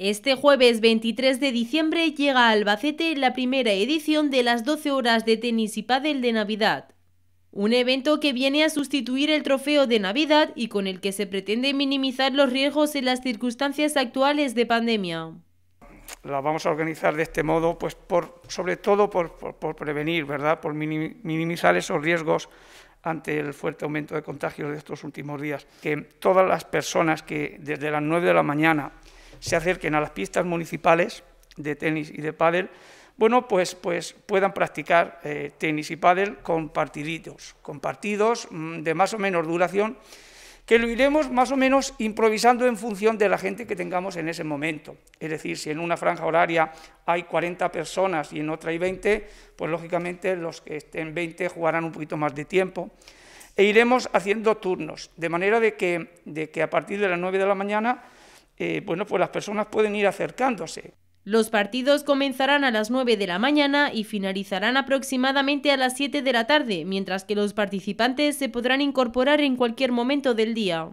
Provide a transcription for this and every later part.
Este jueves 23 de diciembre llega a Albacete la primera edición de las 12 horas de tenis y pádel de Navidad. Un evento que viene a sustituir el trofeo de Navidad y con el que se pretende minimizar los riesgos en las circunstancias actuales de pandemia. La vamos a organizar de este modo, pues por, sobre todo por, prevenir, ¿verdad? Por minimizar esos riesgos ante el fuerte aumento de contagios de estos últimos días. Que todas las personas que desde las 9 de la mañana se acerquen a las pistas municipales de tenis y de pádel, bueno, pues, pues puedan practicar eh, tenis y pádel con partiditos, con partidos mm, de más o menos duración, que lo iremos más o menos improvisando en función de la gente que tengamos en ese momento. Es decir, si en una franja horaria hay 40 personas y en otra hay 20, pues lógicamente los que estén 20 jugarán un poquito más de tiempo. E iremos haciendo turnos, de manera de que, de que a partir de las 9 de la mañana eh, bueno, pues las personas pueden ir acercándose. Los partidos comenzarán a las 9 de la mañana y finalizarán aproximadamente a las 7 de la tarde, mientras que los participantes se podrán incorporar en cualquier momento del día.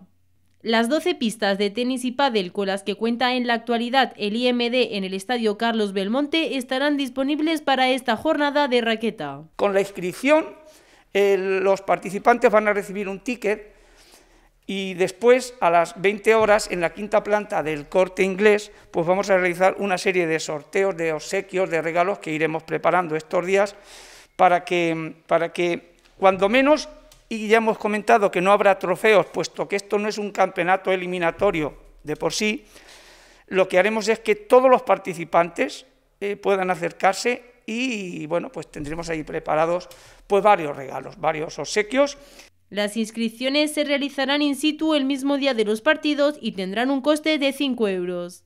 Las 12 pistas de tenis y pádel con las que cuenta en la actualidad el IMD en el Estadio Carlos Belmonte estarán disponibles para esta jornada de raqueta. Con la inscripción, eh, los participantes van a recibir un ticket y después, a las 20 horas, en la quinta planta del corte inglés, pues vamos a realizar una serie de sorteos, de obsequios, de regalos que iremos preparando estos días para que, para que cuando menos, y ya hemos comentado que no habrá trofeos, puesto que esto no es un campeonato eliminatorio de por sí, lo que haremos es que todos los participantes eh, puedan acercarse y bueno, pues tendremos ahí preparados pues varios regalos, varios obsequios las inscripciones se realizarán in situ el mismo día de los partidos y tendrán un coste de 5 euros.